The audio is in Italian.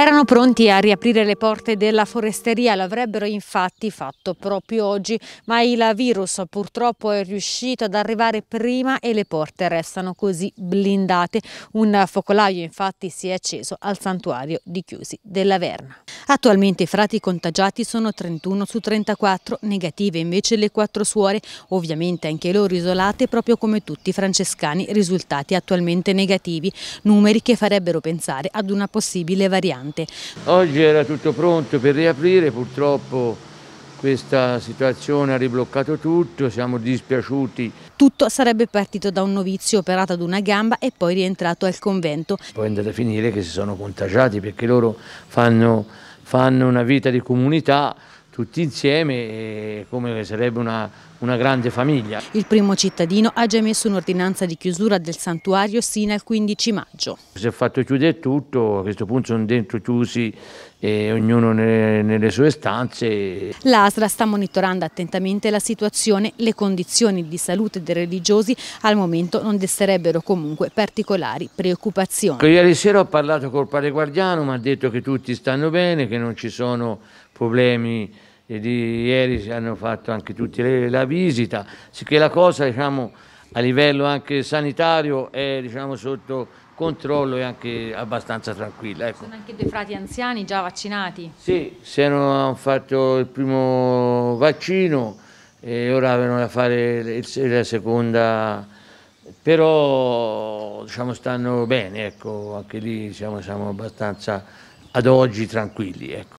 Erano pronti a riaprire le porte della foresteria, l'avrebbero infatti fatto proprio oggi, ma il virus purtroppo è riuscito ad arrivare prima e le porte restano così blindate. Un focolaio infatti si è acceso al santuario di Chiusi della Verna. Attualmente i frati contagiati sono 31 su 34, negative invece le quattro suore, ovviamente anche loro isolate proprio come tutti i francescani risultati attualmente negativi, numeri che farebbero pensare ad una possibile variante importante. Oggi era tutto pronto per riaprire, purtroppo questa situazione ha ribloccato tutto, siamo dispiaciuti. Tutto sarebbe partito da un novizio operato ad una gamba e poi rientrato al convento. Poi è andato a finire che si sono contagiati perché loro fanno, fanno una vita di comunità tutti insieme come sarebbe una una grande famiglia. Il primo cittadino ha già emesso un'ordinanza di chiusura del santuario sino al 15 maggio. Si è fatto chiudere tutto, a questo punto sono dentro chiusi e ognuno nelle, sue stanze. L'ASRA sta monitorando attentamente la situazione, le condizioni di salute dei religiosi al momento non desterebbero comunque particolari preoccupazioni. Ieri sera ho parlato col padre guardiano, mi ha detto che tutti stanno bene, che non ci sono problemi e di ieri si hanno fatto anche tutti le, la visita, sicché la cosa diciamo, a livello anche sanitario è diciamo, sotto controllo e anche abbastanza tranquilla. Ecco. Sono anche due frati anziani già vaccinati? Sì, si hanno fatto il primo vaccino e ora vengono a fare la seconda, però diciamo, stanno bene, ecco, anche lì diciamo, siamo abbastanza ad oggi tranquilli. Ecco.